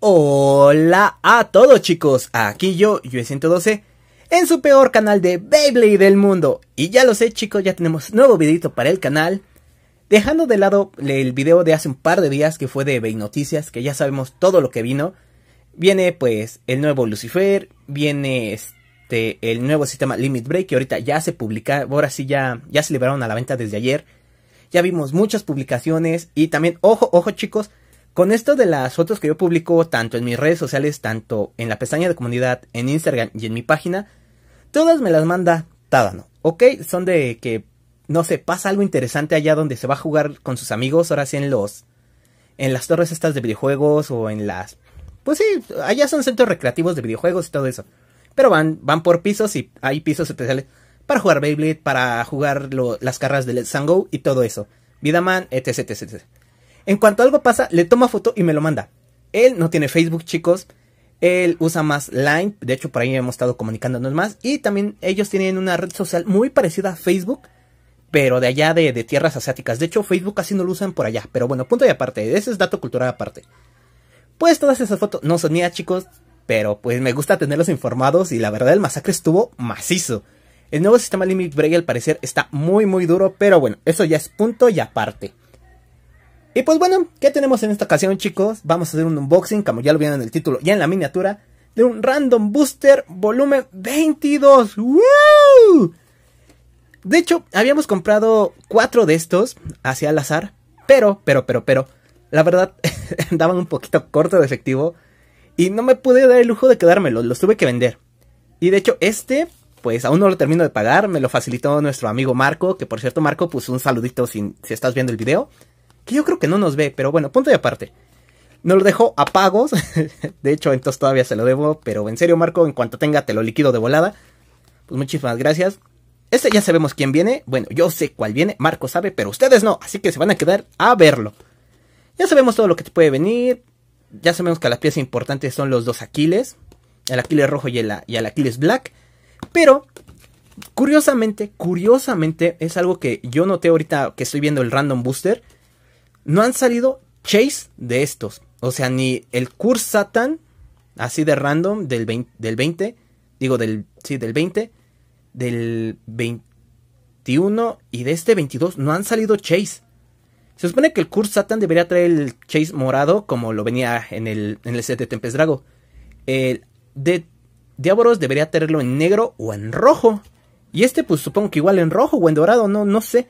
Hola a todos chicos, aquí yo, Yue112, en su peor canal de Beyblade del mundo. Y ya lo sé chicos, ya tenemos nuevo videito para el canal. Dejando de lado el video de hace un par de días que fue de Bey Noticias, que ya sabemos todo lo que vino. Viene pues el nuevo Lucifer, viene este, el nuevo sistema Limit Break, que ahorita ya se publica, ahora sí ya, ya se liberaron a la venta desde ayer. Ya vimos muchas publicaciones y también, ojo, ojo chicos, con esto de las fotos que yo publico tanto en mis redes sociales, tanto en la pestaña de comunidad, en Instagram y en mi página, todas me las manda Tadano, ¿ok? Son de que, no sé, pasa algo interesante allá donde se va a jugar con sus amigos, ahora sí en los... En las torres estas de videojuegos o en las... Pues sí, allá son centros recreativos de videojuegos y todo eso. Pero van, van por pisos y hay pisos especiales para jugar Beyblade, para jugar las carreras del Sango y todo eso. Vidaman, etc, etc, etc. En cuanto algo pasa, le toma foto y me lo manda. Él no tiene Facebook, chicos. Él usa más Line. De hecho, por ahí hemos estado comunicándonos más. Y también ellos tienen una red social muy parecida a Facebook. Pero de allá de, tierras asiáticas. De hecho, Facebook así no lo usan por allá. Pero bueno, punto y aparte. Ese es dato cultural aparte. Pues todas esas fotos no son mías, chicos. Pero pues me gusta tenerlos informados. Y la verdad, el masacre estuvo macizo. El nuevo sistema Limit Break al parecer está muy muy duro. Pero bueno, eso ya es punto y aparte. Y pues bueno, ¿qué tenemos en esta ocasión, chicos? Vamos a hacer un unboxing, como ya lo vieron en el título, ya en la miniatura, de un Random Booster volumen 22. ¡Woo! De hecho, habíamos comprado cuatro de estos hacia al azar, pero, pero, pero, pero, la verdad, daban un poquito corto de efectivo y no me pude dar el lujo de quedármelos, los tuve que vender. Y de hecho, este, pues aún no lo termino de pagar, me lo facilitó nuestro amigo Marco, que por cierto, Marco, pues un saludito si, si estás viendo el video que yo creo que no nos ve, pero bueno, punto de aparte. No lo dejo a pagos, de hecho, entonces todavía se lo debo, pero en serio, Marco, en cuanto tenga, te lo liquido de volada. Pues muchísimas gracias. Este ya sabemos quién viene, bueno, yo sé cuál viene, Marco sabe, pero ustedes no, así que se van a quedar a verlo. Ya sabemos todo lo que te puede venir, ya sabemos que las piezas importantes son los dos Aquiles, el Aquiles rojo y el, y el Aquiles black, pero curiosamente, curiosamente, es algo que yo noté ahorita que estoy viendo el Random Booster. No han salido chase de estos. O sea, ni el Curse Satan, así de random, del 20, del 20 digo, del, sí, del 20, del 21 y de este 22, no han salido chase. Se supone que el Curse Satan debería traer el chase morado como lo venía en el, en el set de Tempest Drago. El de Diaboros debería tenerlo en negro o en rojo. Y este, pues supongo que igual en rojo o en dorado, no, no sé.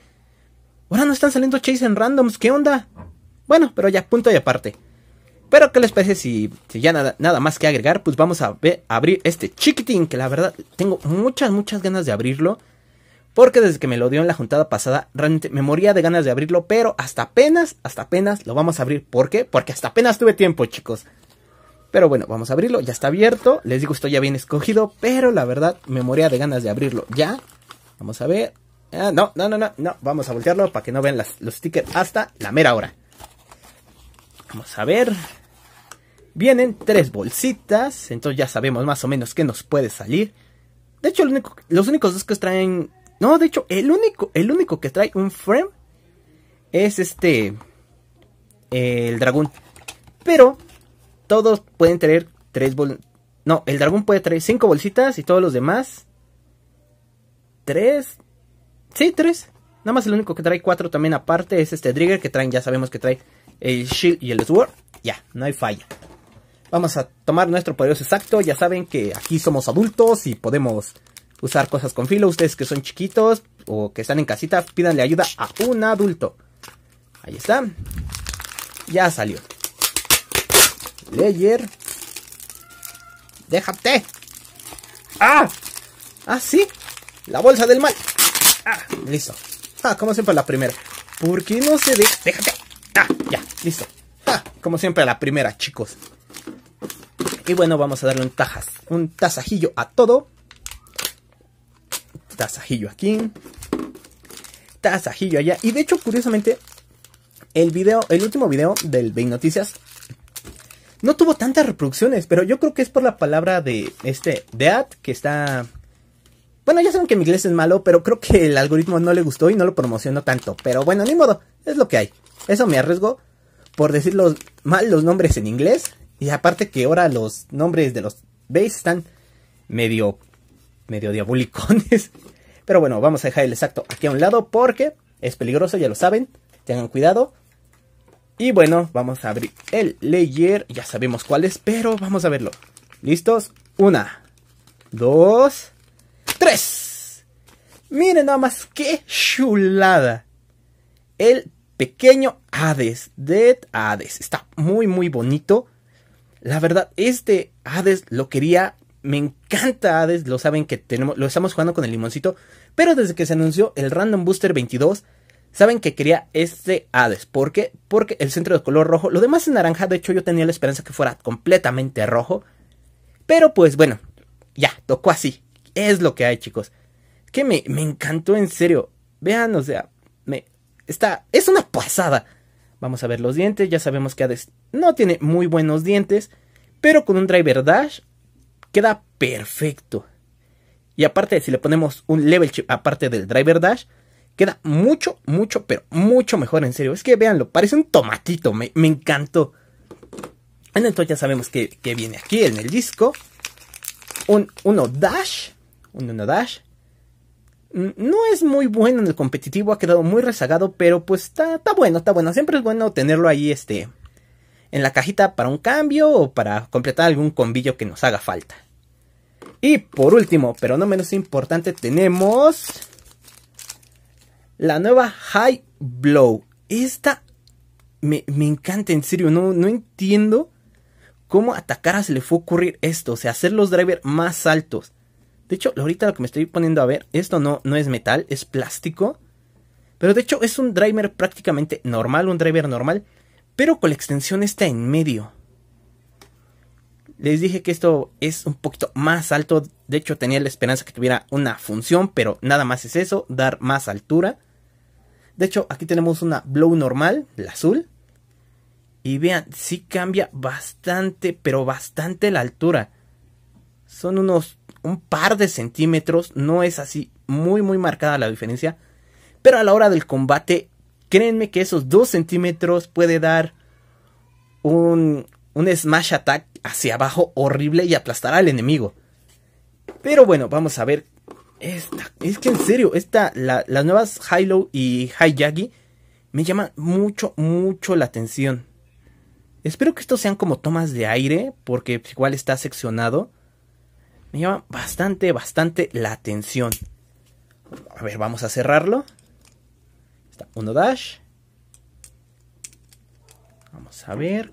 Ahora no están saliendo Chase en randoms, ¿qué onda? Bueno, pero ya, punto y aparte. Pero que les parece si, ya nada, nada, más que agregar? Pues vamos a, abrir este chiquitín que la verdad tengo muchas, muchas ganas de abrirlo. Porque desde que me lo dio en la juntada pasada, realmente me moría de ganas de abrirlo, pero hasta apenas, hasta apenas lo vamos a abrir. ¿Por qué? Porque hasta apenas tuve tiempo, chicos. Pero bueno, vamos a abrirlo, ya está abierto. Les digo, esto ya bien escogido, pero la verdad me moría de ganas de abrirlo. Ya, vamos a ver. Ah, no, no, no, no, Vamos a voltearlo para que no vean los stickers hasta la mera hora. Vamos a ver. Vienen tres bolsitas. Entonces ya sabemos más o menos qué nos puede salir. De hecho, único, los únicos dos que traen... No, de hecho, el único, el único que trae un frame es este... El dragón. Pero todos pueden traer tres bolsitas. No, el dragón puede traer cinco bolsitas y todos los demás... Tres... Sí, tres. Nada más el único que trae cuatro también aparte es este Drigger que traen, ya sabemos que trae el Shield y el Sword. Ya, no hay falla. Vamos a tomar nuestro poderoso exacto. Ya saben que aquí somos adultos y podemos usar cosas con filo. Ustedes que son chiquitos o que están en casita, pídanle ayuda a un adulto. Ahí está. Ya salió. Layer. Déjate. ¡Ah! ¿Ah, sí? La bolsa del mal. Ah, listo. Ah, como siempre la primera. ¿Por qué no se ve? Déjate. Ah, ya, listo. Ah, como siempre la primera, chicos. Y bueno, vamos a darle un tajas, un tasajillo a todo. Tasajillo aquí. Tasajillo allá. Y de hecho, curiosamente, el video, el último video del Big Noticias no tuvo tantas reproducciones, pero yo creo que es por la palabra de este, de Ad, que está bueno, ya saben que mi inglés es malo, pero creo que el algoritmo no le gustó y no lo promocionó tanto. Pero bueno, ni modo, es lo que hay. Eso me arriesgo por decir mal los nombres en inglés. Y aparte que ahora los nombres de los veis están medio, medio diabolicones. Pero bueno, vamos a dejar el exacto aquí a un lado porque es peligroso, ya lo saben. Tengan cuidado. Y bueno, vamos a abrir el layer. Ya sabemos cuál es, pero vamos a verlo. ¿Listos? Una, dos, 3. Miren nada más qué chulada. El pequeño Hades, Dead Hades. Está muy, muy bonito. La verdad, este Hades lo quería. Me encanta Hades, lo saben que tenemos, lo estamos jugando con el limoncito. Pero desde que se anunció el Random Booster 22, saben que quería este Hades. ¿Por qué? Porque el centro de color rojo, lo demás es naranja. De hecho, yo tenía la esperanza que fuera completamente rojo. Pero pues bueno, ya, tocó así es lo que hay, chicos. Que me, encantó en serio. Vean, o sea, me está es una pasada. Vamos a ver los dientes, ya sabemos que Hades no tiene muy buenos dientes, pero con un driver dash queda perfecto. Y aparte, si le ponemos un level chip aparte del driver dash, queda mucho, mucho, pero mucho mejor, en serio. Es que véanlo, parece un tomatito, me, me encantó. Entonces ya sabemos que, viene aquí en el disco. Un, uno dash un mm, No es muy bueno en el competitivo, ha quedado muy rezagado, pero pues está, bueno, está bueno. Siempre es bueno tenerlo ahí este, en la cajita para un cambio o para completar algún combillo que nos haga falta. Y por último, pero no menos importante, tenemos la nueva High Blow. Esta me, encanta, en serio, no, no entiendo cómo a Takara se le fue a ocurrir esto, o sea, hacer los drivers más altos. De hecho, ahorita lo que me estoy poniendo a ver, esto no, no es metal, es plástico. Pero de hecho es un driver prácticamente normal, un driver normal, pero con la extensión está en medio. Les dije que esto es un poquito más alto, de hecho tenía la esperanza que tuviera una función, pero nada más es eso, dar más altura. De hecho, aquí tenemos una blow normal, la azul. Y vean, sí cambia bastante, pero bastante la altura. Son unos un par de centímetros, no es así muy muy marcada la diferencia, pero a la hora del combate, créenme que esos dos centímetros puede dar un, smash attack hacia abajo horrible y aplastar al enemigo. Pero bueno, vamos a ver. Esta, es que en serio, esta, las nuevas Hilo y Jaggy me llaman mucho, mucho la atención. Espero que estos sean como tomas de aire, porque igual está seccionado me llama bastante, bastante la atención. A ver, vamos a cerrarlo. Está uno dash. Vamos a ver.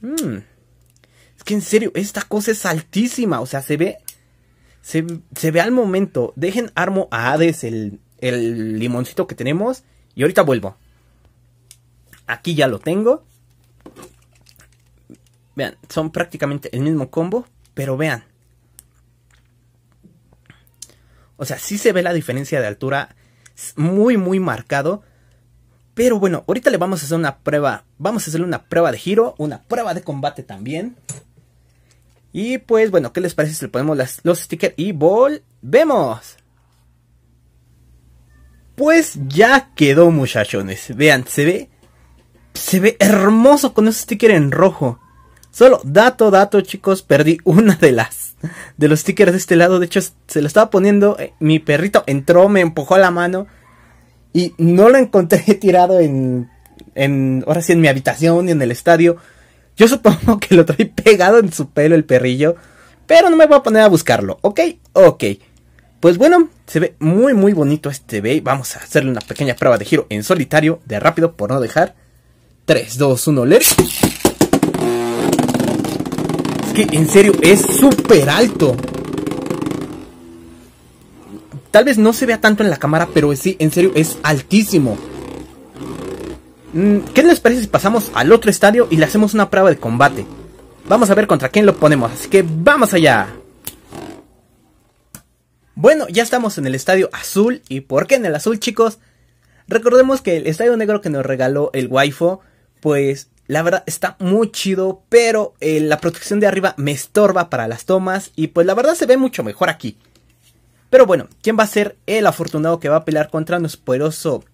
Mm. Es que en serio, esta cosa es altísima. O sea, se ve. Se, ve al momento. Dejen armo a Hades el, el limoncito que tenemos. Y ahorita vuelvo. Aquí ya lo tengo. Vean, son prácticamente el mismo combo, pero vean. O sea, sí se ve la diferencia de altura muy, muy marcado. Pero bueno, ahorita le vamos a hacer una prueba. Vamos a hacerle una prueba de giro, una prueba de combate también. Y pues bueno, ¿qué les parece si le ponemos los stickers y volvemos? Pues ya quedó muchachones. Vean, se ve... Se ve hermoso con esos stickers en rojo. Solo dato, dato, chicos, perdí una de las de los stickers de este lado. De hecho, se lo estaba poniendo. Eh, mi perrito entró, me empujó la mano. Y no lo encontré tirado en. en. ahora sí en mi habitación y en el estadio. Yo supongo que lo traí pegado en su pelo el perrillo. Pero no me voy a poner a buscarlo. ¿Ok? Ok. Pues bueno, se ve muy muy bonito este bay. Vamos a hacerle una pequeña prueba de giro en solitario. De rápido por no dejar. 3, 2, 1, let's que en serio es súper alto. Tal vez no se vea tanto en la cámara, pero sí, en serio es altísimo. Mm, ¿Qué les parece si pasamos al otro estadio y le hacemos una prueba de combate? Vamos a ver contra quién lo ponemos, así que vamos allá. Bueno, ya estamos en el estadio azul. ¿Y por qué en el azul, chicos? Recordemos que el estadio negro que nos regaló el waifu, pues la verdad está muy chido, pero eh, la protección de arriba me estorba para las tomas y pues la verdad se ve mucho mejor aquí. Pero bueno, ¿quién va a ser el afortunado que va a pelear contra nuestro poderoso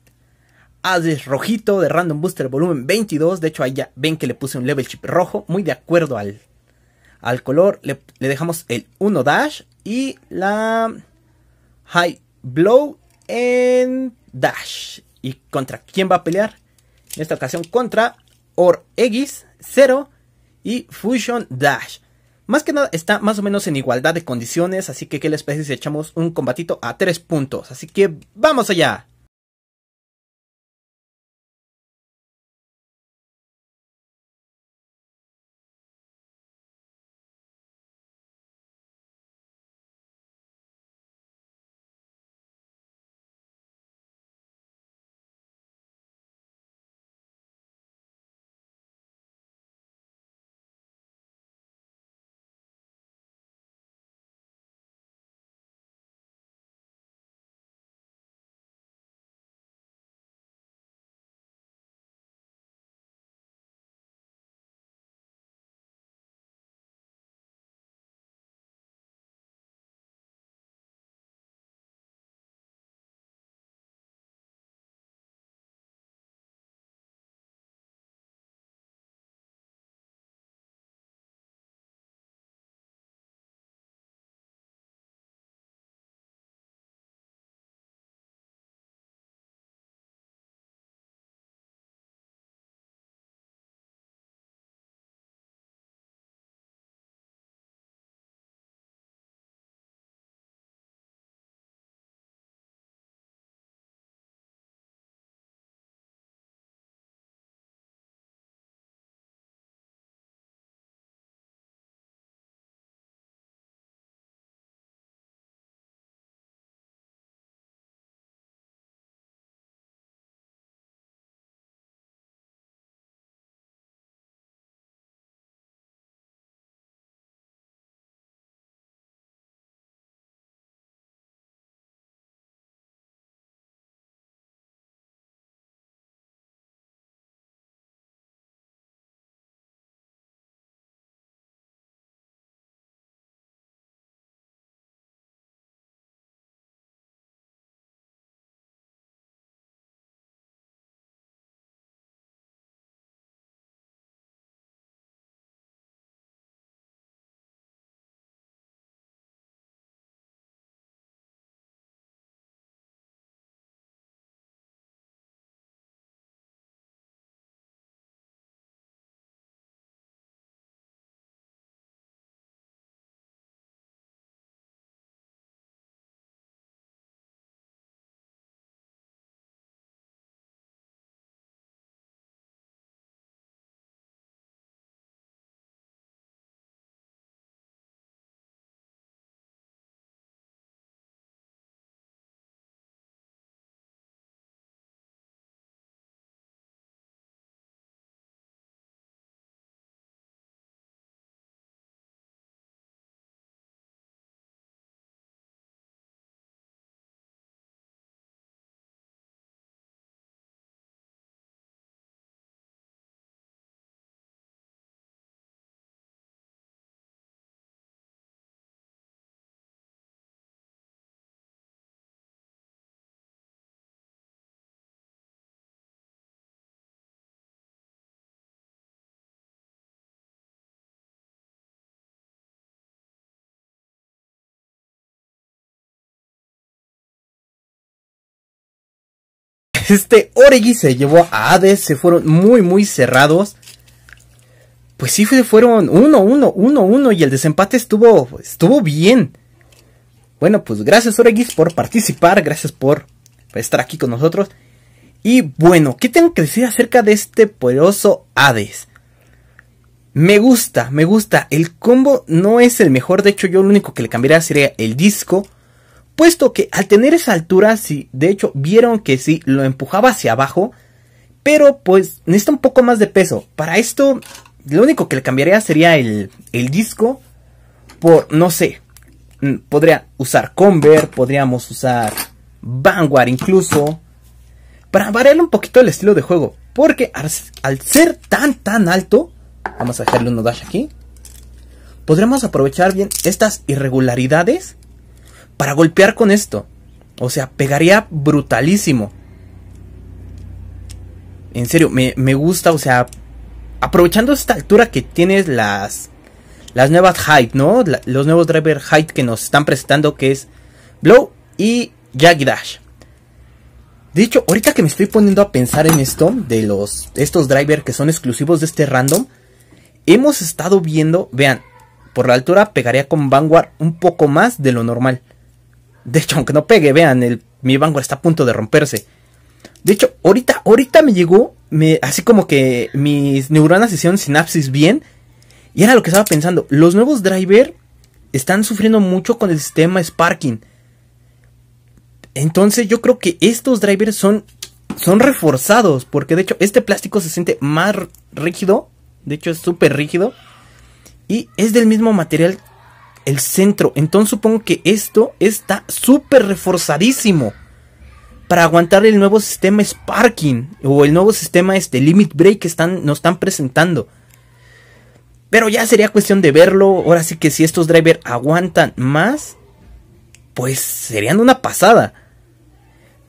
Hades Rojito de Random Booster volumen 22? De hecho ahí ya ven que le puse un level chip rojo, muy de acuerdo al, al color. Le, le dejamos el 1 dash y la High Blow en dash. ¿Y contra quién va a pelear? En esta ocasión contra OR X, 0 y Fusion Dash. Más que nada está más o menos en igualdad de condiciones, así que qué les parece echamos un combatito a 3 puntos. Así que vamos allá. Este Oregui se llevó a Hades, se fueron muy muy cerrados. Pues sí fueron 1-1, 1-1 y el desempate estuvo, estuvo bien. Bueno, pues gracias Oregis por participar, gracias por estar aquí con nosotros. Y bueno, ¿qué tengo que decir acerca de este poderoso Hades? Me gusta, me gusta. El combo no es el mejor. De hecho, yo lo único que le cambiaría sería el disco puesto que al tener esa altura, sí, de hecho vieron que sí, lo empujaba hacia abajo, pero pues necesita un poco más de peso. Para esto, lo único que le cambiaría sería el, el disco por, no sé, mm, podría usar Conver, podríamos usar Vanguard incluso, para variar un poquito el estilo de juego, porque al, ser tan tan alto, vamos a hacerle un dash aquí, podremos aprovechar bien estas irregularidades para golpear con esto. O sea, pegaría brutalísimo. En serio, me, gusta, o sea, aprovechando esta altura que tienes las, las nuevas height, ¿no? los nuevos driver height que nos están prestando que es Blow y Jaggy Dash. De hecho, ahorita que me estoy poniendo a pensar en esto, de los estos drivers que son exclusivos de este random, hemos estado viendo, vean, por la altura pegaría con Vanguard un poco más de lo normal. De hecho, aunque no pegue, vean, el, mi banco está a punto de romperse. De hecho, ahorita, ahorita me llegó, me, así como que mis neuronas hicieron sinapsis bien. Y era lo que estaba pensando. Los nuevos driver están sufriendo mucho con el sistema Sparking. Entonces yo creo que estos drivers son, son reforzados. Porque de hecho este plástico se siente más rígido. De hecho es súper rígido. Y es del mismo material el centro. Entonces supongo que esto está súper reforzadísimo para aguantar el nuevo sistema Sparking o el nuevo sistema este Limit Break que están, nos están presentando. Pero ya sería cuestión de verlo. Ahora sí que si estos drivers aguantan más, pues serían una pasada.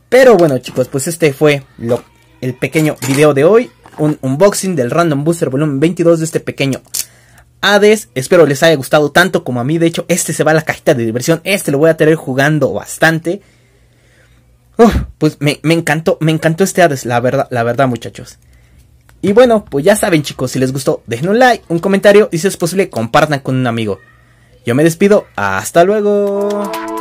Pero bueno chicos, pues este fue lo, el pequeño video de hoy. Un unboxing del Random Booster Volumen 22 de este pequeño Hades. Espero les haya gustado tanto como a mí. De hecho, este se va a la cajita de diversión. Este lo voy a tener jugando bastante. pues me, me, encantó, me encantó este Hades, la verdad, la verdad, muchachos. Y bueno, pues ya saben, chicos, si les gustó, dejen un like, un comentario y si es posible, compartan con un amigo. Yo me despido, hasta luego.